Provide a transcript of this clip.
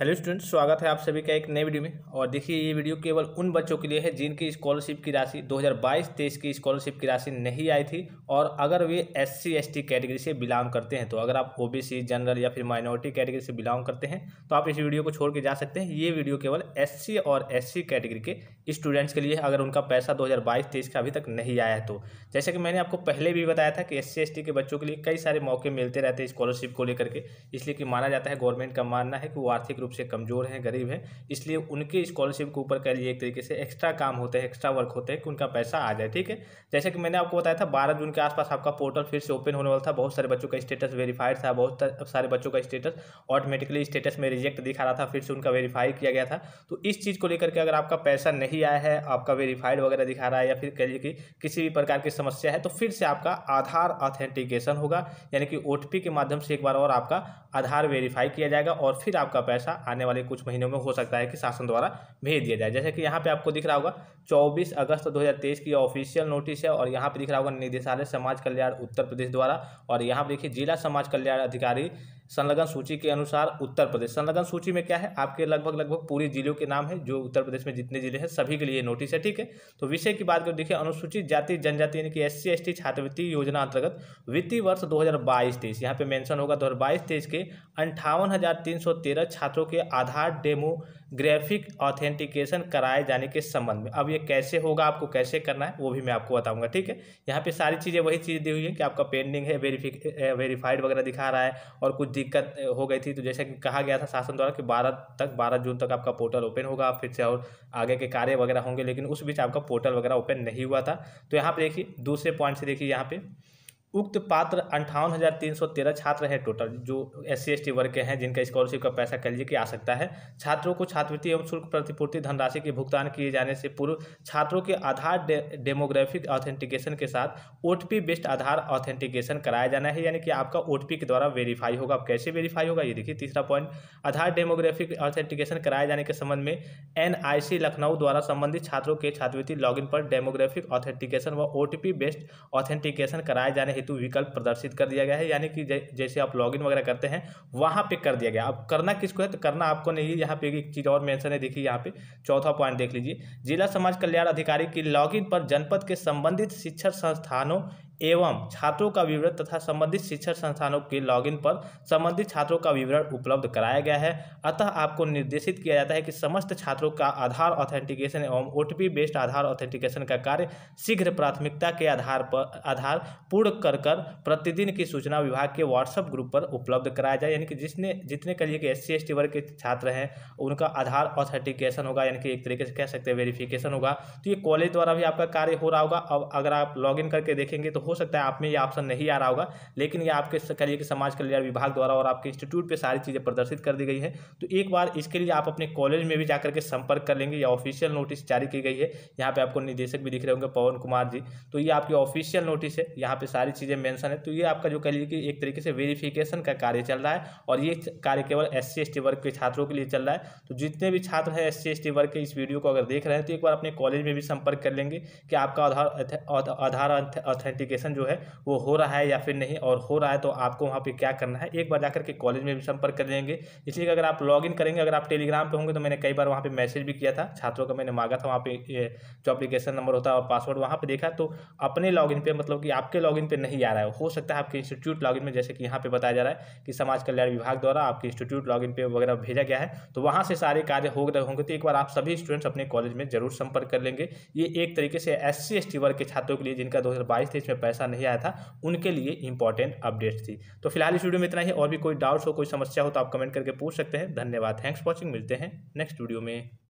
hello students स्वागत है आप सभी का एक नए वीडियो में और देखिए ये वीडियो केवल उन बच्चों के लिए है जिनकी स्कॉलरशिप की राशि 2022-23 की स्कॉलरशिप की राशि नहीं आई थी और अगर वे एस सी कैटेगरी से बिलोंग करते हैं तो अगर आप ओबीसी जनरल या फिर माइनॉरिटी कैटेगरी से बिलोंग करते हैं तो आप इस वीडियो को छोड़ के जा सकते हैं ये वीडियो केवल एस और एस कैटेगरी के स्टूडेंट्स के लिए अगर उनका पैसा दो हज़ार का अभी तक नहीं आया है तो जैसे कि मैंने आपको पहले भी बताया था कि एस सी के बच्चों के लिए कई सारे मौके मिलते रहते हैं स्कॉलरशिप को लेकर के इसलिए कि माना जाता है गवर्नमेंट का मानना है कि वो आर्थिक रूप से कमज़ोर हैं गरीब हैं इसलिए उनके स्कॉलरशिप के ऊपर कह लिए एक तरीके से एक्स्ट्रा काम होते हैं एक्स्ट्रा वर्क होते हैं कि उनका पैसा आ जाए ठीक है जैसे कि मैंने आपको बताया था बारह जून के आसपास आपका पोर्टल फिर से ओपन होने वाला था बहुत सारे बच्चों का स्टेटस वेरीफाइड था बहुत सारे बच्चों का स्टेटस ऑटोमेटिकली स्टेटस में रिजेक्ट दिखा रहा था फिर से उनका वेरीफाई किया गया था तो इस चीज़ को लेकर के अगर आपका पैसा नहीं आया है आपका वेरीफाइड वगैरह दिखा रहा है या फिर कह लीजिए कि किसी भी प्रकार की समस्या है तो फिर से आपका आधार ऑथेंटिकेशन होगा यानी कि ओ के माध्यम से एक बार और आपका आधार वेरीफाई किया जाएगा और फिर आपका पैसा आने वाले कुछ महीनों में हो सकता है कि शासन द्वारा भेज दिया जाए जैसे कि यहाँ पे आपको दिख रहा होगा 24 अगस्त 2023 की ऑफिशियल नोटिस है और यहाँ पे दिख रहा होगा निदेशालय समाज कल्याण उत्तर प्रदेश द्वारा और यहाँ पर देखिए जिला समाज कल्याण अधिकारी संलग्न सूची के अनुसार उत्तर प्रदेश संलग्न सूची में क्या है आपके लगभग लगभग पूरी जिलों के नाम है जो उत्तर प्रदेश में जितने जिले हैं सभी के लिए नोटिस है ठीक है तो विषय की बात करें देखिए अनुसूचित जाति जनजाति यानी कि एस सी छात्रवृत्ति योजना अंतर्गत वित्तीय वर्ष दो हज़ार बाईस तेईस यहाँ पे मैंशन होगा दो हज़ार बाईस तेईस के अंठावन हज़ार तीन सौ तेरह छात्रों के आधार डेमो ग्राफिक ऑथेंटिकेशन कराए जाने के संबंध में अब ये कैसे होगा आपको कैसे करना है वो भी मैं आपको बताऊंगा ठीक है यहाँ पे सारी चीज़ें वही चीज़ दी हुई है कि आपका पेंडिंग है वेरीफिक वेरीफाइड वगैरह दिखा रहा है और कुछ दिक्कत हो गई थी तो जैसा कि कहा गया था शासन द्वारा कि बारह तक बारह जून तक आपका पोर्टल ओपन होगा फिर से और आगे के कार्य वगैरह होंगे लेकिन उस बीच आपका पोर्टल वगैरह ओपन नहीं हुआ था तो यहाँ पर देखिए दूसरे पॉइंट से देखिए यहाँ पर उक्त पात्र अंठावन हज़ार तीन सौ तेरह छात्र हैं टोटल जो एस सी एस टी वर्ग के हैं जिनका स्कॉलरशिप का पैसा कह लीजिए कि आ सकता है छात्रों को छात्रवृत्ति एवं शुल्क प्रतिपूर्ति धनराशि के भुगतान किए जाने से पूर्व छात्रों के आधार डे, डेमोग्राफिक ऑथेंटिकेशन के साथ ओ बेस्ड आधार ऑथेंटिकेशन कराया जाना है यानी कि आपका ओ के द्वारा वेरीफाई होगा अब कैसे वेरीफाई होगा ये देखिए तीसरा पॉइंट आधार डेमोग्राफिक ऑथेंटिकेशन कराए जाने के संबंध में एन लखनऊ द्वारा संबंधित छात्रों के छात्रवृत्ति इन पर डेमोग्राफिक ऑथेंटिकेशन व ओ बेस्ड ऑथेंटिकेशन कराए जाने हेतु विकल्प प्रदर्शित कर दिया गया है यानी कि जैसे आप लॉगिन वगैरह करते हैं वहाँ पे कर दिया गया अब करना किसको है तो करना आपको नहीं यहाँ पे एक चीज़ और मेंशन है देखिए यहाँ पे चौथा पॉइंट देख लीजिए जिला समाज कल्याण अधिकारी की लॉगिन पर जनपद के संबंधित शिक्षण संस्थानों एवं छात्रों का विवरण तथा संबंधित शिक्षण संस्थानों के लॉगिन पर संबंधित छात्रों का विवरण उपलब्ध कराया गया है अतः आपको निर्देशित किया जाता है कि समस्त छात्रों का आधार ऑथेंटिकेशन एवं ओ बेस्ड आधार ऑथेंटिकेशन का कार्य शीघ्र प्राथमिकता के आधार पर आधार पूर्ण कर कर प्रतिदिन की सूचना विभाग के व्हाट्सएप ग्रुप पर उपलब्ध कराया जाए यानी कि जिसने जितने कहिए कि एस सी वर्ग के छात्र हैं उनका आधार ऑथेंटिकेशन होगा यानी कि एक तरीके से कह सकते हैं वेरिफिकेशन होगा तो ये कॉलेज द्वारा भी आपका कार्य हो रहा होगा अब अगर आप लॉग करके देखेंगे तो हो सकता है आप में ये ऑप्शन नहीं आ रहा होगा लेकिन ये आपके करिए कि समाज कल्याण विभाग द्वारा और आपके इंस्टीट्यूट पर सारी चीज़ें प्रदर्शित कर दी गई है तो एक बार इसके लिए आप अपने कॉलेज में भी जाकर के संपर्क कर लेंगे या ऑफिशियल नोटिस जारी की गई है यहाँ पर आपको निदेशक भी दिख रहे होंगे पवन कुमार जी तो ये आपकी ऑफिशियल नोटिस है यहाँ पर सारी चीज़ें मैंसन है तो ये आपका जो कहिए कि एक तरीके से वेरीफिकेशन का कार्य चल रहा है और ये कार्य केवल एस सी वर्ग के छात्रों के लिए चल रहा है तो जितने भी छात्र हैं एस सी वर्ग के इस वीडियो को अगर देख रहे हैं तो एक बार अपने कॉलेज में भी संपर्क कर लेंगे कि आपका आधार आधार ऑथेंटिकेशन एप्लीकेशन जो है वो हो रहा है या फिर नहीं और हो रहा है तो आपको वहाँ पर क्या करना है एक बार जाकर के कॉलेज में भी संपर्क कर देंगे इसलिए अगर आप लॉगिन करेंगे अगर आप टेलीग्राम पर होंगे तो मैंने कई बार वहाँ पर मैसेज भी किया था छात्रों का मैंने मांगा था वहाँ पर जो अप्लीकेशन नंबर होता है और पासवर्ड वहाँ पर देखा तो अपने लॉग इन मतलब कि आपके लॉग इन नहीं आ रहा है हो सकता है आपके इंस्टीट्यूट लॉग में जैसे कि यहाँ पर बताया जा रहा है कि समाज कल्याण विभाग द्वारा आपके इंस्टीट्यूट लॉग इन वगैरह भेजा गया है तो वहाँ से सारे कार्य हो गए होंगे तो एक बार आप सभी स्टूडेंट्स अपने कॉलेज में जरूर संपर्क कर लेंगे ये एक तरीके से एस सी वर्ग के छात्रों के लिए जिनका दो हज़ार बाईस में पैसा नहीं आया था उनके लिए इंपॉर्टेंट अपडेट थी तो फिलहाल इस वीडियो में इतना ही और भी कोई डाउट्स हो कोई समस्या हो तो आप कमेंट करके पूछ सकते हैं धन्यवाद थैंक्स वॉचिंग मिलते हैं नेक्स्ट वीडियो में